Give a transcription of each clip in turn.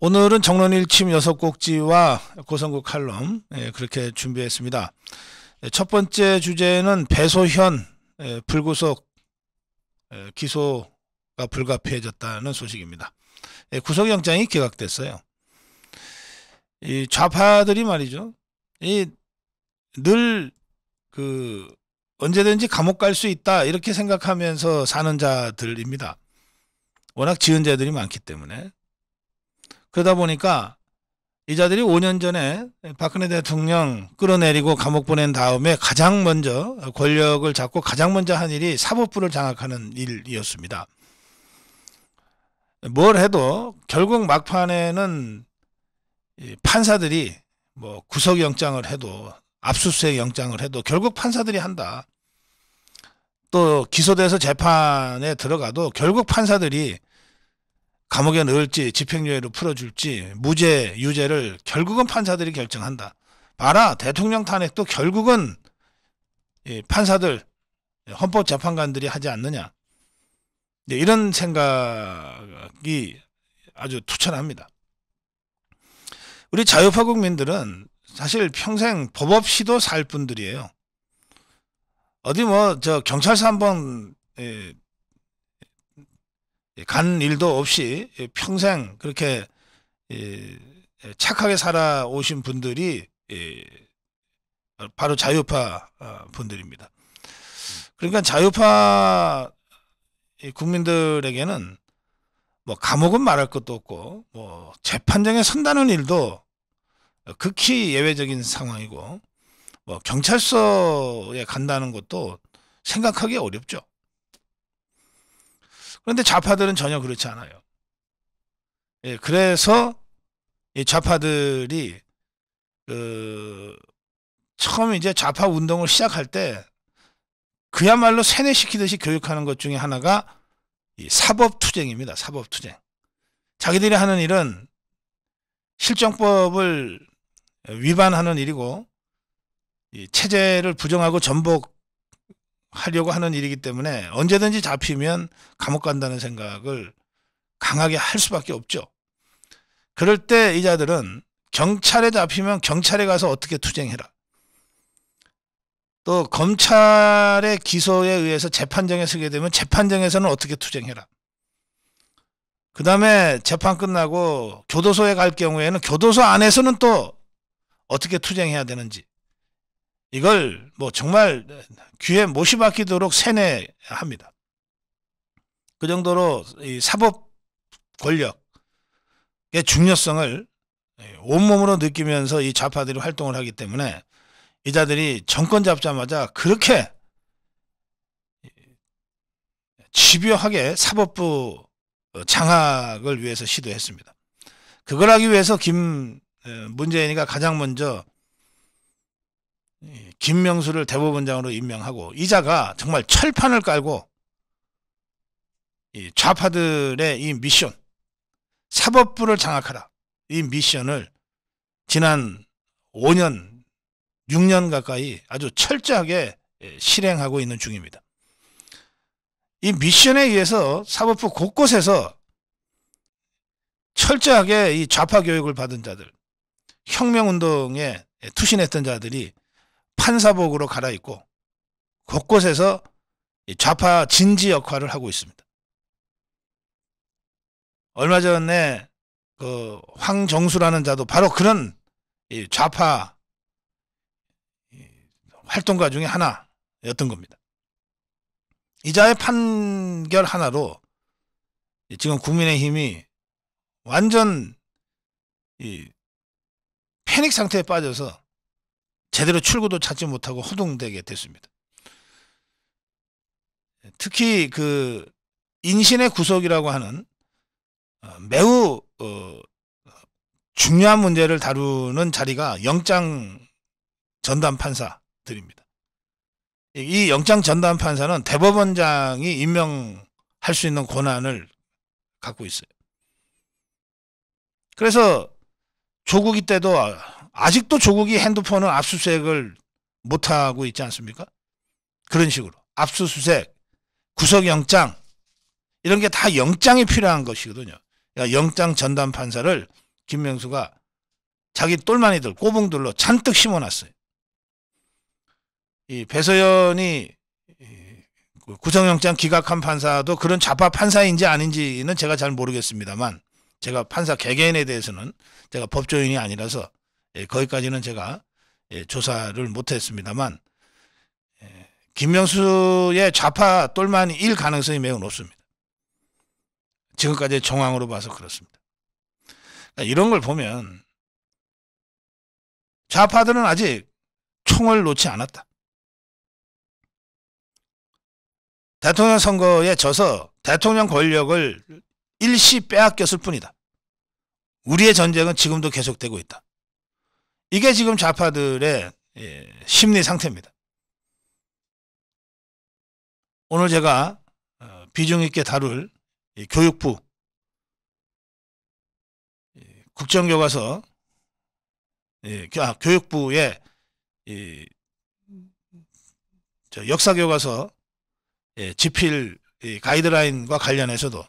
오늘은 정론 일침 여섯 곡지와 고성구 칼럼 예, 그렇게 준비했습니다. 예, 첫 번째 주제는 배소현 예, 불구속 기소가 불가피해졌다는 소식입니다. 구속영장이 기각됐어요. 이 좌파들이 말이죠. 이늘그 언제든지 감옥 갈 수 있다 이렇게 생각하면서 사는 자들입니다. 워낙 지은 자들이 많기 때문에 그러다 보니까 이 자들이 5년 전에 박근혜 대통령 끌어내리고 감옥 보낸 다음에 가장 먼저 권력을 잡고 가장 먼저 한 일이 사법부를 장악하는 일이었습니다. 뭘 해도 결국 막판에는 판사들이 뭐 구속영장을 해도 압수수색 영장을 해도 결국 판사들이 한다. 또 기소돼서 재판에 들어가도 결국 판사들이 감옥에 넣을지 집행유예로 풀어줄지 무죄 유죄를 결국은 판사들이 결정한다. 봐라 대통령 탄핵도 결국은 판사들 헌법재판관들이 하지 않느냐. 네, 이런 생각이 아주 투철합니다. 우리 자유파 국민들은 사실 평생 법 없이도 살 분들이에요. 어디 뭐 저 경찰서 한번 예, 예, 간 일도 없이 예, 평생 그렇게 예, 착하게 살아오신 분들이 바로 자유파 아, 분들입니다. 그러니까 자유파 국민들에게는 뭐 감옥은 말할 것도 없고 뭐 재판장에 선다는 일도 극히 예외적인 상황이고 뭐 경찰서에 간다는 것도 생각하기 어렵죠. 그런데 좌파들은 전혀 그렇지 않아요. 예, 그래서 이 좌파들이 그 처음 이제 좌파 운동을 시작할 때 그야말로 세뇌시키듯이 교육하는 것 중에 하나가 이 사법투쟁입니다. 사법투쟁. 자기들이 하는 일은 실정법을 위반하는 일이고 이 체제를 부정하고 전복 하려고 하는 일이기 때문에 언제든지 잡히면 감옥 간다는 생각을 강하게 할 수밖에 없죠. 그럴 때 이자들은 경찰에 잡히면 경찰에 가서 어떻게 투쟁해라. 또 검찰의 기소에 의해서 재판정에 서게 되면 재판정에서는 어떻게 투쟁해라. 그 다음에 재판 끝나고 교도소에 갈 경우에는 교도소 안에서는 또 어떻게 투쟁해야 되는지. 이걸 뭐 정말 귀에 못이 박히도록 세뇌합니다. 그 정도로 이 사법 권력의 중요성을 온몸으로 느끼면서 이 좌파들이 활동을 하기 때문에 이자들이 정권 잡자마자 그렇게 집요하게 사법부 장악을 위해서 시도했습니다. 그걸 하기 위해서 김 문재인이가 가장 먼저 예, 김명수를 대법원장으로 임명하고 이자가 정말 철판을 깔고 이 좌파들의 이 미션 사법부를 장악하라 이 미션을 지난 5년 6년 가까이 아주 철저하게 예, 실행하고 있는 중입니다. 이 미션에 의해서 사법부 곳곳에서 철저하게 이 좌파 교육을 받은 자들 혁명운동에 투신했던 자들이 판사복으로 갈아입고 곳곳에서 좌파 진지 역할을 하고 있습니다. 얼마 전에 그 황정수라는 자도 바로 그런 좌파 활동가 중의 하나였던 겁니다. 이 자의 판결 하나로 지금 국민의힘이 완전 패닉 상태에 빠져서 제대로 출구도 찾지 못하고 허둥대게 됐습니다. 예, 특히 그 인신의 구속이라고 하는 어, 매우 어 중요한 문제를 다루는 자리가 영장 전담 판사들입니다. 이 영장 전담 판사는 대법원장이 임명할 수 있는 권한을 갖고 있어요. 그래서 조국이 때도 아, 아직도 조국이 핸드폰을 압수수색을 못하고 있지 않습니까? 그런 식으로. 압수수색, 구속영장, 이런 게 다 영장이 필요한 것이거든요. 그러니까 영장 전담 판사를 김명수가 자기 똘마니들, 꼬봉들로 잔뜩 심어놨어요. 이 배서연이 구성영장 기각한 판사도 그런 좌파 판사인지 아닌지는 제가 잘 모르겠습니다만 제가 판사 개개인에 대해서는 제가 법조인이 아니라서 예, 거기까지는 제가 예, 조사를 못했습니다만 예, 김명수의 좌파 똘만이 일 가능성이 매우 높습니다. 지금까지의 정황으로 봐서 그렇습니다. 그러니까 이런 걸 보면 좌파들은 아직 총을 놓지 않았다. 대통령 선거에 져서 대통령 권력을 일시 빼앗겼을 뿐이다. 우리의 전쟁은 지금도 계속되고 있다. 이게 지금 좌파들의 예, 심리 상태입니다. 오늘 제가 어, 비중 있게 다룰 교육부 국정교과서 아, 교육부의 역사교과서 예, 지필 가이드라인과 관련해서도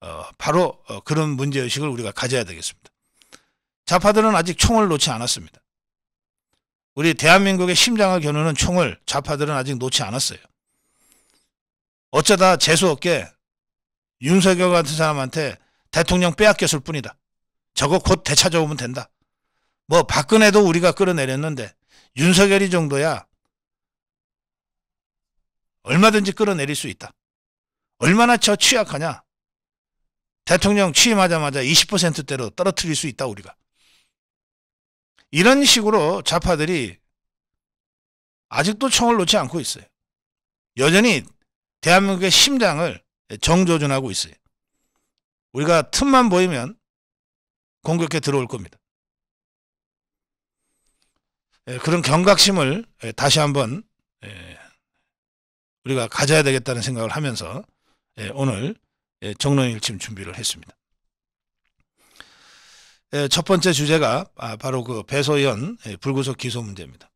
어, 바로 어, 그런 문제의식을 우리가 가져야 되겠습니다. 좌파들은 아직 총을 놓지 않았습니다. 우리 대한민국의 심장을 겨누는 총을 좌파들은 아직 놓지 않았어요. 어쩌다 재수없게 윤석열 같은 사람한테 대통령 빼앗겼을 뿐이다. 저거 곧 되찾아오면 된다. 뭐 박근혜도 우리가 끌어내렸는데 윤석열이 정도야 얼마든지 끌어내릴 수 있다. 얼마나 저 취약하냐. 대통령 취임하자마자 20%대로 떨어뜨릴 수 있다 우리가. 이런 식으로 좌파들이 아직도 총을 놓지 않고 있어요. 여전히 대한민국의 심장을 정조준하고 있어요. 우리가 틈만 보이면 공격해 들어올 겁니다. 예, 그런 경각심을 예, 다시 한번 예, 우리가 가져야 되겠다는 생각을 하면서 오늘 정론일침 준비를 했습니다. 예, 첫 번째 주제가 아, 바로 그 배소연 예, 불구속 기소 문제입니다.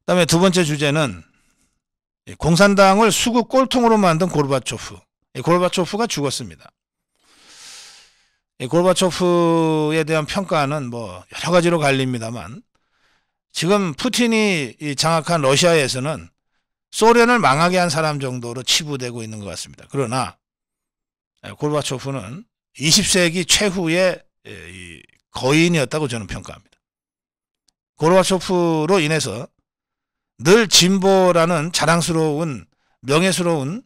그다음에 두 번째 주제는 예, 공산당을 수구 꼴통으로 만든 고르바초프. 고르바초프가 죽었습니다. 고르바초프에 대한 평가는 뭐 여러 가지로 갈립니다만 지금 푸틴이 장악한 러시아에서는 소련을 망하게 한 사람 정도로 치부되고 있는 것 같습니다. 그러나 고르바초프는 20세기 최후의 예, 거인이었다고 저는 평가합니다. 고르바초프로 인해서 늘 진보라는 자랑스러운 명예스러운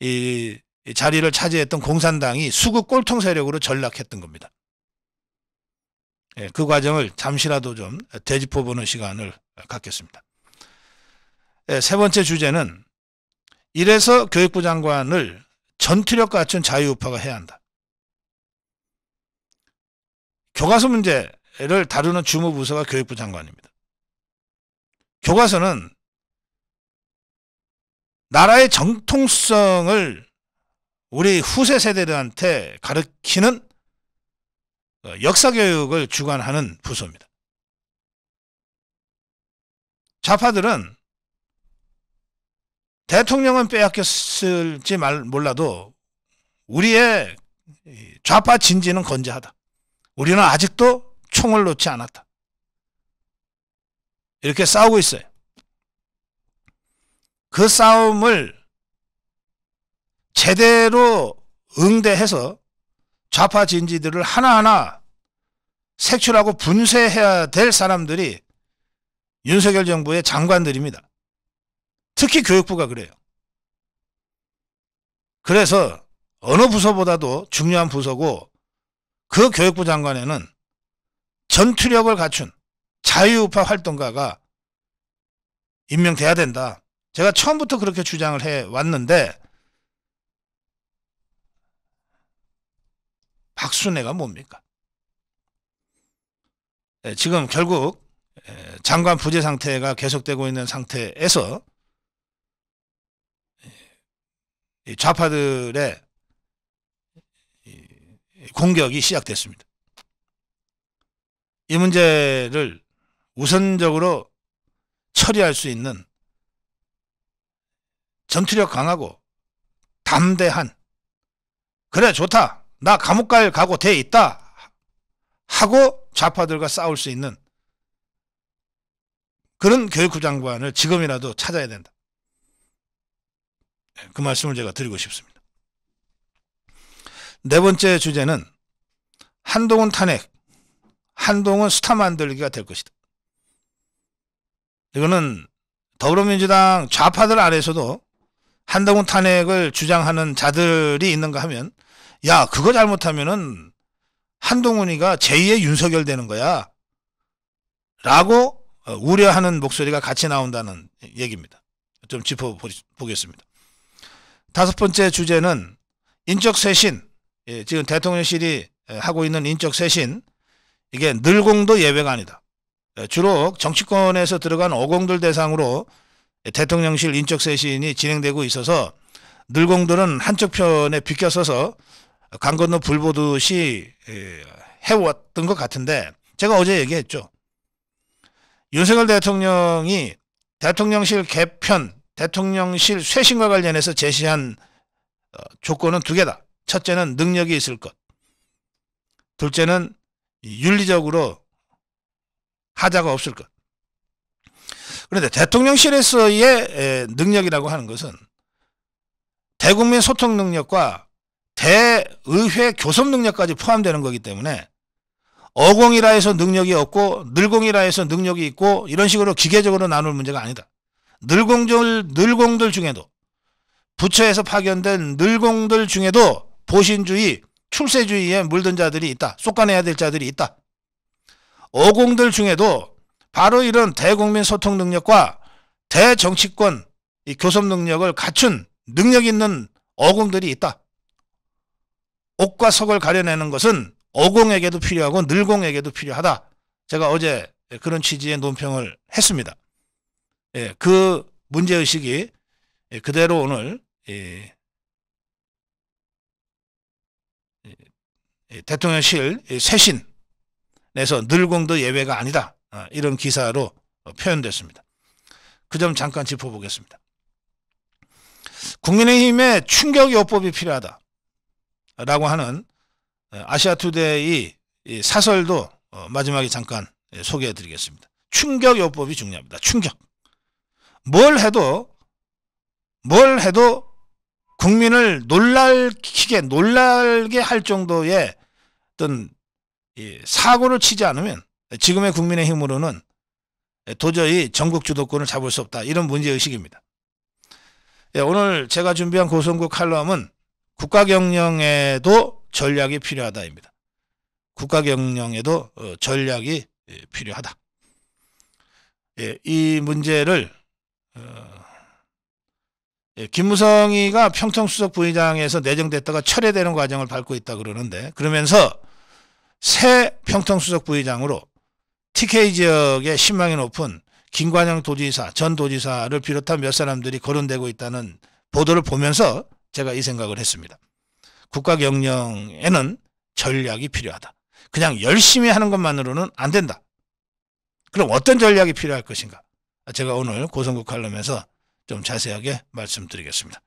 이 자리를 차지했던 공산당이 수구 꼴통 세력으로 전락했던 겁니다. 예, 그 과정을 잠시라도 좀 되짚어보는 시간을 갖겠습니다. 예, 세 번째 주제는 이래서 교육부 장관을 전투력 갖춘 자유우파가 해야 한다. 교과서 문제를 다루는 주무부서가 교육부 장관입니다. 교과서는 나라의 정통성을 우리 후세 세대들한테 가르치는 역사교육을 주관하는 부서입니다. 좌파들은 대통령은 빼앗겼을지 몰라도 우리의 좌파 진지는 건재하다. 우리는 아직도 총을 놓지 않았다. 이렇게 싸우고 있어요. 그 싸움을 제대로 응대해서 좌파 진지들을 하나하나 색출하고 분쇄해야 될 사람들이 윤석열 정부의 장관들입니다. 특히 교육부가 그래요. 그래서 어느 부서보다도 중요한 부서고 그 교육부 장관에는 전투력을 갖춘 자유우파 활동가가 임명돼야 된다. 제가 처음부터 그렇게 주장을 해왔는데 박순애가 뭡니까? 예, 지금 결국 예, 장관 부재 상태가 계속되고 있는 상태에서 예, 좌파들의 공격이 시작됐습니다. 이 문제를 우선적으로 처리할 수 있는 전투력 강하고 담대한 그래 좋다 나 감옥 갈 각오 돼 있다 하고 좌파들과 싸울 수 있는 그런 교육부 장관을 지금이라도 찾아야 된다. 네, 그 말씀을 제가 드리고 싶습니다. 네 번째 주제는 한동훈 탄핵, 한동훈 스타 만들기가 될 것이다. 이거는 더불어민주당 좌파들 안에서도 한동훈 탄핵을 주장하는 자들이 있는가 하면 야 그거 잘못하면은 한동훈이가 제2의 윤석열 되는 거야 라고 어, 우려하는 목소리가 같이 나온다는 얘기입니다. 좀 짚어보겠습니다. 다섯 번째 주제는 인적 쇄신 예, 지금 대통령실이 예, 하고 있는 인적 쇄신 이게 늘공도 예외가 아니다. 예, 주로 정치권에서 들어간 어공들 대상으로 대통령실 인적 쇄신이 진행되고 있어서 늘공들은 한쪽 편에 비껴서서 강 건너 불 보듯이 해왔던 것 같은데 제가 어제 얘기했죠. 윤석열 대통령이 대통령실 개편, 대통령실 쇄신과 관련해서 제시한 어, 조건은 두 개다. 첫째는 능력이 있을 것. 둘째는 윤리적으로 하자가 없을 것. 그런데 대통령실에서의 능력이라고 하는 것은 대국민 소통 능력과 대의회 교섭 능력까지 포함되는 거기 때문에 어공이라 해서 능력이 없고 늘공이라 해서 능력이 있고 이런 식으로 기계적으로 나눌 문제가 아니다. 늘공들, 늘공들 중에도 부처에서 파견된 늘공들 중에도 보신주의, 출세주의에 물든 자들이 있다. 쏙가내야 될 자들이 있다. 어공들 중에도 바로 이런 대국민 소통 능력과 대정치권 이 교섭 능력을 갖춘 능력 있는 어공들이 있다. 옥과 석을 가려내는 것은 어공에게도 필요하고 늘공에게도 필요하다. 제가 어제 그런 취지의 논평을 했습니다. 예, 그 문제의식이 그대로 오늘 예, 대통령실 쇄신에서 늘공도 예외가 아니다. 어, 이런 기사로 표현됐습니다. 그 점 잠깐 짚어보겠습니다. 국민의힘에 충격요법이 필요하다. 라고 하는 어, 아시아투데이 사설도 어, 마지막에 잠깐 소개해 드리겠습니다. 충격요법이 중요합니다. 충격. 뭘 해도, 뭘 해도 국민을 놀랄게, 놀랄게 할 정도의 어떤 사고를 치지 않으면 지금의 국민의힘으로는 도저히 전국 주도권을 잡을 수 없다. 이런 문제의식입니다. 예, 오늘 제가 준비한 고성구 칼럼은 국가경영에도 전략이 필요하다입니다. 국가경영에도 어, 전략이 예, 필요하다. 예, 이 문제를 어, 김무성이가 평통수석 부의장에서 내정됐다가 철회되는 과정을 밟고 있다 그러는데 그러면서 새 평통수석 부의장으로 TK 지역의 신망이 높은 김관영 도지사, 전 도지사를 비롯한 몇 사람들이 거론되고 있다는 보도를 보면서 제가 이 생각을 했습니다. 국가 경영에는 전략이 필요하다. 그냥 열심히 하는 것만으로는 안 된다. 그럼 어떤 전략이 필요할 것인가? 제가 오늘 고성국 칼럼에서 좀 자세하게 말씀드리겠습니다.